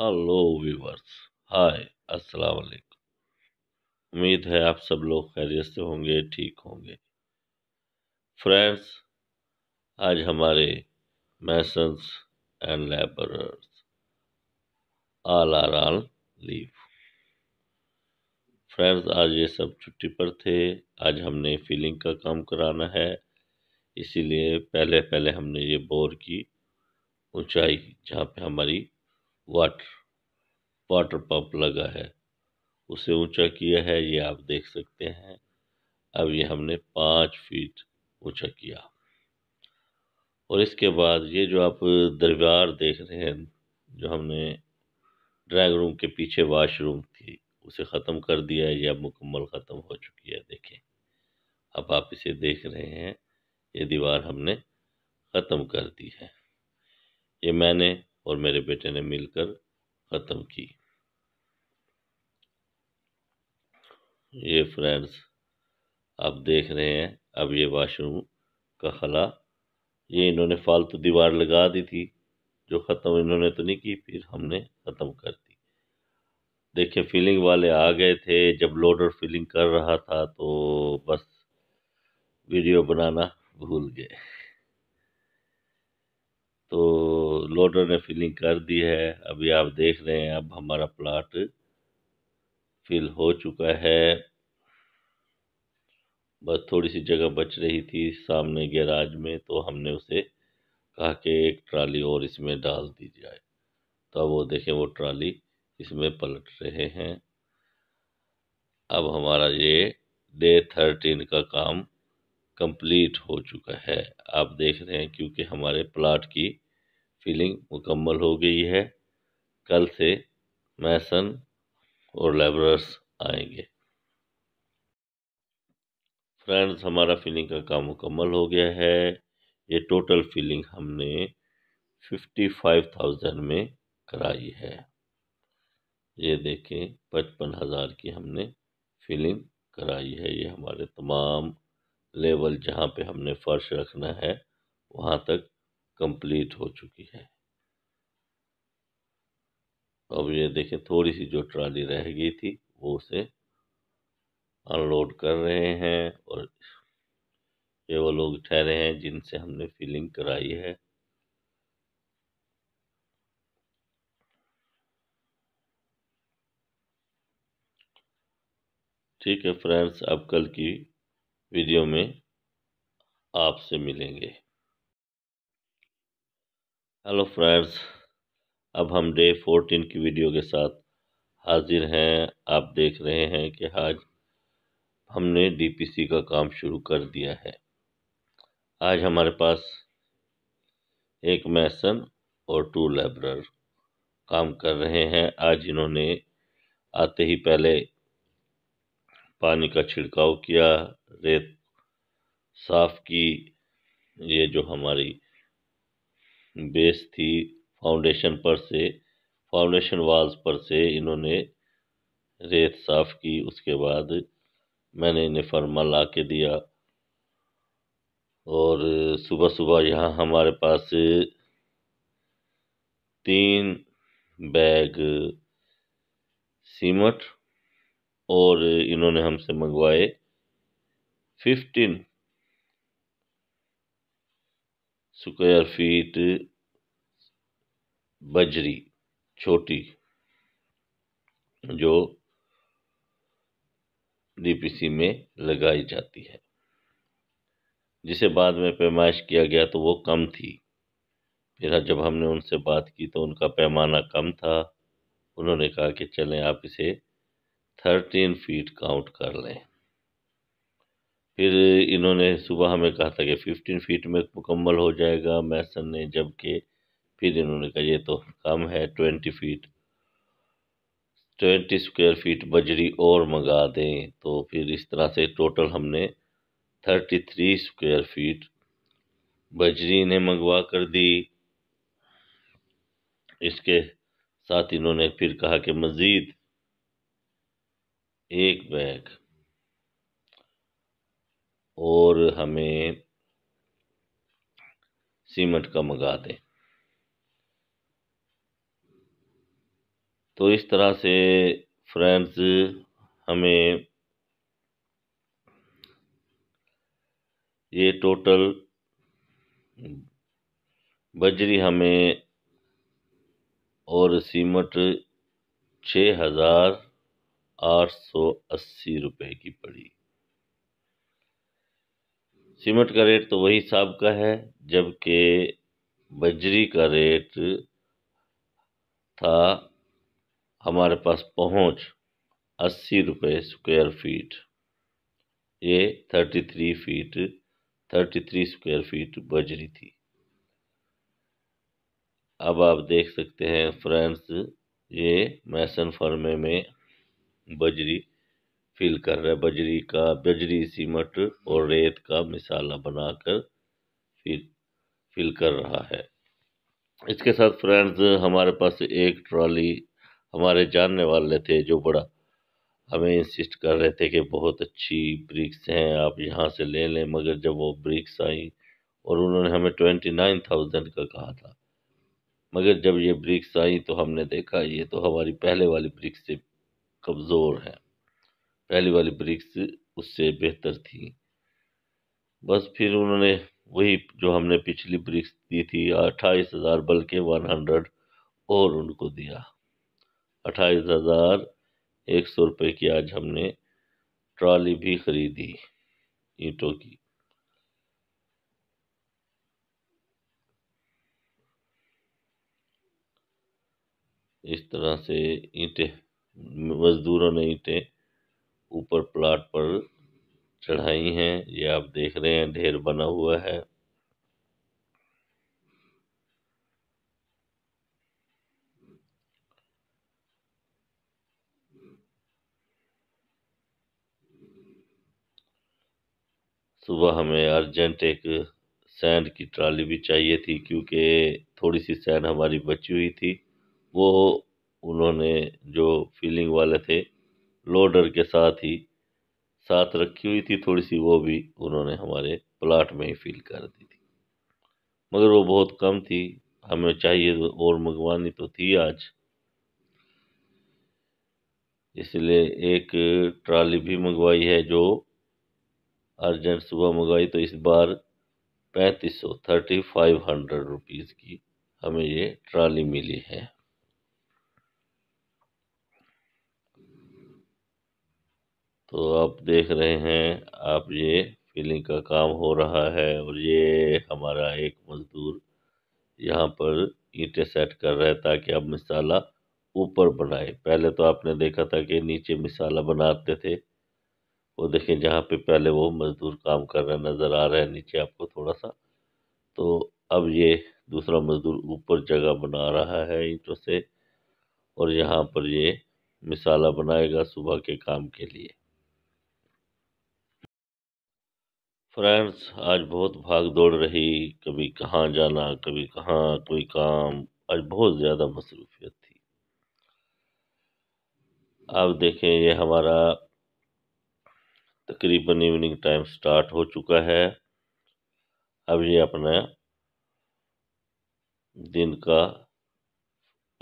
Hello viewers हाय अस्सलाम वालेकुम उम्मीद है आप सब लोग खैरियत से होंगे ठीक होंगे फ्रेंड्स आज हमारे masons and labourers all are all leave friends आज ये सब छुट्टी पर थे आज हमने फीलिंग का काम कराना है इसीलिए पहले पहले हमने ये बोर की ऊंचाई जहाँ पे हमारी वाटर वाटर पंप लगा है उसे ऊंचा किया है ये आप देख सकते हैं अब ये हमने पाँच फीट ऊंचा किया और इसके बाद ये जो आप दरबार देख रहे हैं जो हमने ड्राइंग रूम के पीछे वाशरूम थी उसे ख़त्म कर दिया है या मुकम्मल ख़त्म हो चुकी है देखें अब आप इसे देख रहे हैं ये दीवार हमने ख़त्म कर दी है ये मैंने और मेरे बेटे ने मिलकर ख़त्म की ये फ्रेंड्स आप देख रहे हैं अब ये वाशरूम का खला ये इन्होंने फालतू दीवार लगा दी थी जो ख़त्म इन्होंने तो नहीं की फिर हमने ख़त्म कर दी देखिए फीलिंग वाले आ गए थे जब लोडर फीलिंग कर रहा था तो बस वीडियो बनाना भूल गए तो लोडर ने फिलिंग कर दी है अभी आप देख रहे हैं अब हमारा प्लाट फिल हो चुका है बस थोड़ी सी जगह बच रही थी सामने गैराज में तो हमने उसे कहा कि एक ट्राली और इसमें डाल दी जाए तो अब वो देखें वो ट्राली इसमें पलट रहे हैं अब हमारा ये डे थर्टीन का काम कंप्लीट हो चुका है आप देख रहे हैं क्योंकि हमारे प्लाट की फीलिंग मुकम्मल हो गई है कल से मैसन और लेबरर्स आएंगे फ्रेंड्स हमारा फीलिंग का काम मुकम्मल हो गया है ये टोटल फीलिंग हमने फिफ्टी फाइव थाउजेंड में कराई है ये देखें पचपन हज़ार की हमने फीलिंग कराई है ये हमारे तमाम लेवल जहाँ पे हमने फर्श रखना है वहाँ तक कंप्लीट हो चुकी है अब ये देखें थोड़ी सी जो ट्राली रह गई थी वो उसे अनलोड कर रहे हैं और ये वो लोग ठहरे हैं जिनसे हमने फिलिंग कराई है ठीक है फ्रेंड्स अब कल की वीडियो में आपसे मिलेंगे हेलो फ्रेंड्स अब हम डे फोर्टीन की वीडियो के साथ हाजिर हैं आप देख रहे हैं कि आज हमने डीपीसी का काम शुरू कर दिया है आज हमारे पास एक मैसन और टू लेबर काम कर रहे हैं आज इन्होंने आते ही पहले पानी का छिड़काव किया रेत साफ की ये जो हमारी बेस थी फाउंडेशन पर से फाउंडेशन वाल्स पर से इन्होंने रेत साफ की उसके बाद मैंने इन्हें फर्मा ला के दिया और सुबह सुबह यहाँ हमारे पास तीन बैग सीमट और इन्होंने हमसे मंगवाए फिफ्टीन स्क्वायर फीट बजरी छोटी जो डीपीसी में लगाई जाती है जिसे बाद में पैमाइश किया गया तो वो कम थी फिर जब हमने उनसे बात की तो उनका पैमाना कम था उन्होंने कहा कि चलें आप इसे थर्टीन फीट काउंट कर लें फिर इन्होंने सुबह हमें कहा था कि फिफ्टीन फीट में मुकम्मल हो जाएगा मैसन ने जबकि फिर इन्होंने कहा ये तो कम है twenty feet twenty square feet बजरी और मंगा दें तो फिर इस तरह से टोटल हमने थर्टी थ्री स्क्वायर फीट बजरी ने मंगवा कर दी इसके साथ इन्होंने फिर कहा कि मज़ीद एक बैग और हमें सीमेंट का मंगा दें तो इस तरह से फ्रेंड्स हमें ये टोटल बजरी हमें और सीमेंट छः हज़ार आठ सौ अस्सी रुपये की पड़ी सीमेंट का रेट तो वही हिसाब का है जबकि बजरी का रेट था हमारे पास पहुंच अस्सी रुपये स्क्वायर फीट ये thirty three feet thirty three square feet बजरी थी अब आप देख सकते हैं फ्रेंड्स ये मैसन फर्मे में बजरी फिल कर रहे बजरी का बजरी सीमट और हम्म। रेत का मिसाला बनाकर फील फील कर रहा है इसके साथ फ्रेंड्स हमारे पास एक ट्रॉली हमारे जानने वाले थे जो बड़ा हमें इंसिस्ट कर रहे थे कि बहुत अच्छी ब्रिक्स हैं आप यहाँ से ले लें मगर जब वो ब्रिक्स आई और उन्होंने हमें ट्वेंटी नाइन थाउजेंड का कहा था मगर जब ये ब्रिक्स आई तो हमने देखा ये तो हमारी पहले वाली ब्रिक्स से कमज़ोर है पहली वाली ब्रिक्स उससे बेहतर थी बस फिर उन्होंने वही जो हमने पिछली ब्रिक्स दी थी अट्ठाईस हज़ार बल्कि वन हंड्रेड और उनको दिया अट्ठाईस हज़ार एक सौ रुपये की आज हमने ट्रॉली भी खरीदी ईंटों की इस तरह से ईंटें मज़दूरों ने ईंटें ऊपर प्लाट पर चढ़ाई हैं ये आप देख रहे हैं ढेर बना हुआ है। सुबह हमें अर्जेंट एक सैंड की ट्राली भी चाहिए थी क्योंकि थोड़ी सी सैंड हमारी बची हुई थी वो उन्होंने जो फीलिंग वाले थे लोडर के साथ ही साथ रखी हुई थी थोड़ी सी वो भी उन्होंने हमारे प्लाट में ही फील कर दी थी मगर वो बहुत कम थी हमें चाहिए तो और मंगवानी तो थी आज इसलिए एक ट्रॉली भी मंगवाई है जो अर्जेंट सुबह मंगवाई तो इस बार पैंतीस सौ थर्टी फाइव हंड्रेड रुपीज़ की हमें ये ट्रॉली मिली है तो आप देख रहे हैं आप ये फिलिंग का काम हो रहा है और ये हमारा एक मजदूर यहाँ पर ईंटें सेट कर रहा है ताकि अब मिसाला ऊपर बनाए पहले तो आपने देखा था कि नीचे मिसाला बनाते थे वो देखें जहाँ पे पहले वो मज़दूर काम कर रहे नज़र आ रहा है नीचे आपको थोड़ा सा तो अब ये दूसरा मज़दूर ऊपर जगह बना रहा है ईंटों से और यहाँ पर ये मिसाला बनाएगा सुबह के काम के लिए फ्रेंड्स आज बहुत भाग दौड़ रही कभी कहाँ जाना कभी कहाँ कोई काम आज बहुत ज़्यादा मसरूफियत थी आप देखें ये हमारा तकरीबन इवनिंग टाइम स्टार्ट हो चुका है अब ये अपना दिन का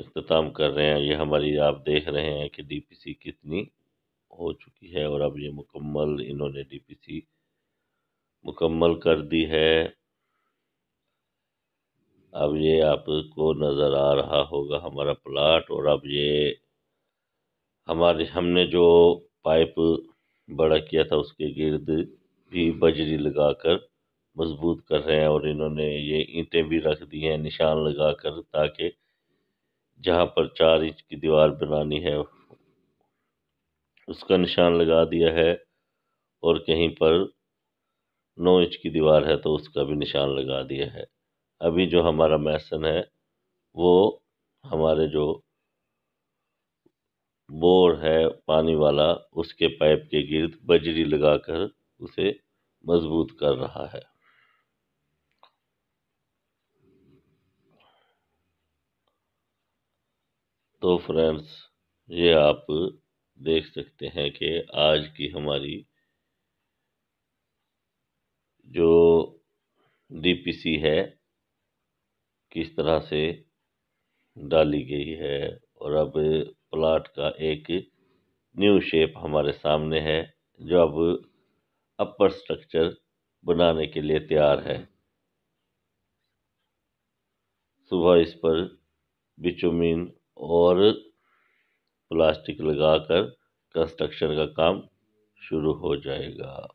अख्ताम कर रहे हैं ये हमारी आप देख रहे हैं कि डीपीसी कितनी हो चुकी है और अब ये मुकम्मल इन्होंने डीपीसी मुकम्मल कर दी है अब ये आपको नज़र आ रहा होगा हमारा प्लाट और अब ये हमारे हमने जो पाइप बड़ा किया था उसके गिर्द भी बजरी लगाकर मजबूत कर रहे हैं और इन्होंने ये ईंटें भी रख दी हैं निशान लगा कर ताकि जहाँ पर चार इंच की दीवार बनानी है उसका निशान लगा दिया है और कहीं पर नौ इंच की दीवार है तो उसका भी निशान लगा दिया है अभी जो हमारा मैसन है वो हमारे जो बोर है पानी वाला उसके पाइप के गिर्द बजरी लगाकर उसे मजबूत कर रहा है तो फ्रेंड्स ये आप देख सकते हैं कि आज की हमारी जो डी पी सी है किस तरह से डाली गई है और अब प्लाट का एक न्यू शेप हमारे सामने है जो अब अपर स्ट्रक्चर बनाने के लिए तैयार है सुबह इस पर बिचुमीन और प्लास्टिक लगाकर कंस्ट्रक्शन का काम शुरू हो जाएगा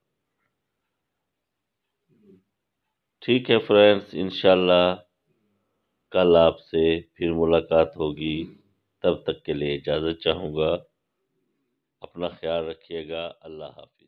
ठीक है फ्रेंड्स इनशाला कल आपसे फिर मुलाकात होगी तब तक के लिए इजाज़त चाहूँगा अपना ख्याल रखिएगा अल्लाह हाफि